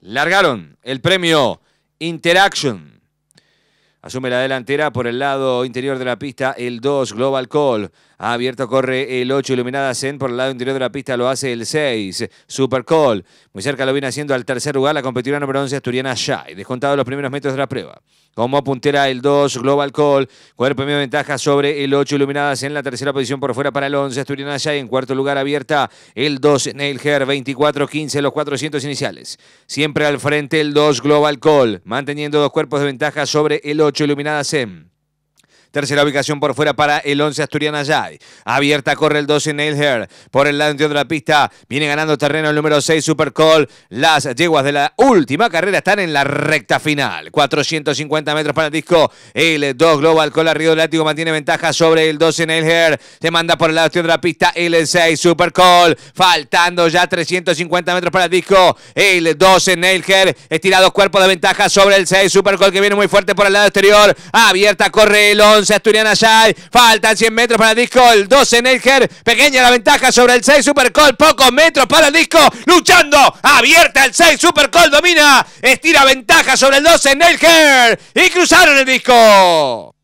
largaron el premio Interaction. Asume la delantera por el lado interior de la pista el 2, Global Call. Abierto corre el 8, iluminadas en Por el lado interior de la pista lo hace el 6, Super Call. Muy cerca lo viene haciendo al tercer lugar la competidora número 11, Asturiana Shai. Descontado los primeros metros de la prueba. Como puntera el 2, Global Call. Cuerpo y medio ventaja sobre el 8, iluminadas en La tercera posición por fuera para el 11, Asturiana Shai. En cuarto lugar abierta el 2, Herr. 24-15 los 400 iniciales. Siempre al frente el 2, Global Call. Manteniendo dos cuerpos de ventaja sobre el 8. 8 iluminadas en Tercera ubicación por fuera para el 11 Asturiana Yay. Abierta corre el 12 Nail Hair. Por el lado de la pista viene ganando terreno el número 6 Super Call. Las yeguas de la última carrera están en la recta final. 450 metros para el disco. El 2 Global Call Río del mantiene ventaja sobre el 12 Nail Hair. Se manda por el lado de la pista el 6 Super Call. Faltando ya 350 metros para el disco. El 12 Nail Hair. Estirados cuerpos de ventaja sobre el 6 Super Call que viene muy fuerte por el lado exterior. Abierta corre el 11. 11 Asturiana Shai. Faltan 100 metros para el disco. El 12 Ger, Pequeña la ventaja sobre el 6 Supercall. Pocos metros para el disco. Luchando. Abierta el 6. Supercall domina. Estira ventaja sobre el 12 Ger Y cruzaron el disco.